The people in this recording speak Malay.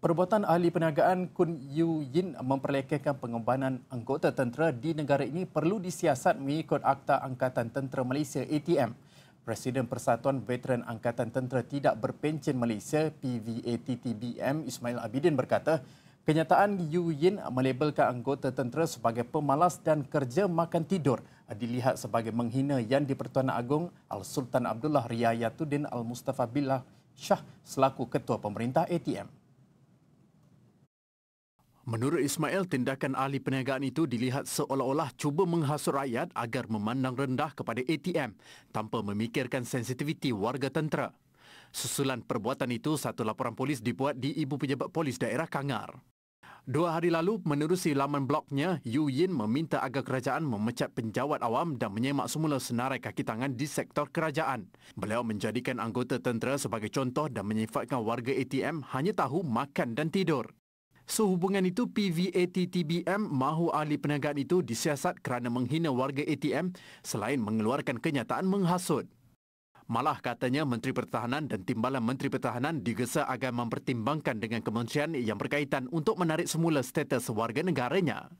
Perbuatan ahli perniagaan Kun Yu Yin memperlekehkan pengembanan anggota tentera di negara ini perlu disiasat mengikut Akta Angkatan Tentera Malaysia ATM. Presiden Persatuan Veteran Angkatan Tentera Tidak Berpencen Malaysia PVATTBM Ismail Abidin berkata, kenyataan Yu Yin melabelkan anggota tentera sebagai pemalas dan kerja makan tidur dilihat sebagai menghina Yang di-Pertuan Agong Al-Sultan Abdullah Riayatuddin Al-Mustafa Billah Shah selaku Ketua Pemerintah ATM. Menurut Ismail, tindakan ahli perniagaan itu dilihat seolah-olah cuba menghasut rakyat agar memandang rendah kepada ATM tanpa memikirkan sensitiviti warga tentera. Susulan perbuatan itu, satu laporan polis dibuat di Ibu Pejabat Polis Daerah Kangar. Dua hari lalu, menerusi laman blognya, Yu Yin meminta agar kerajaan memecat penjawat awam dan menyemak semula senarai kaki tangan di sektor kerajaan. Beliau menjadikan anggota tentera sebagai contoh dan menyifatkan warga ATM hanya tahu makan dan tidur. Sehubungan itu, PVATTBM mahu ahli penegakan itu disiasat kerana menghina warga ATM selain mengeluarkan kenyataan menghasut. Malah katanya Menteri Pertahanan dan Timbalan Menteri Pertahanan digesa agar mempertimbangkan dengan kementerian yang berkaitan untuk menarik semula status warga negaranya.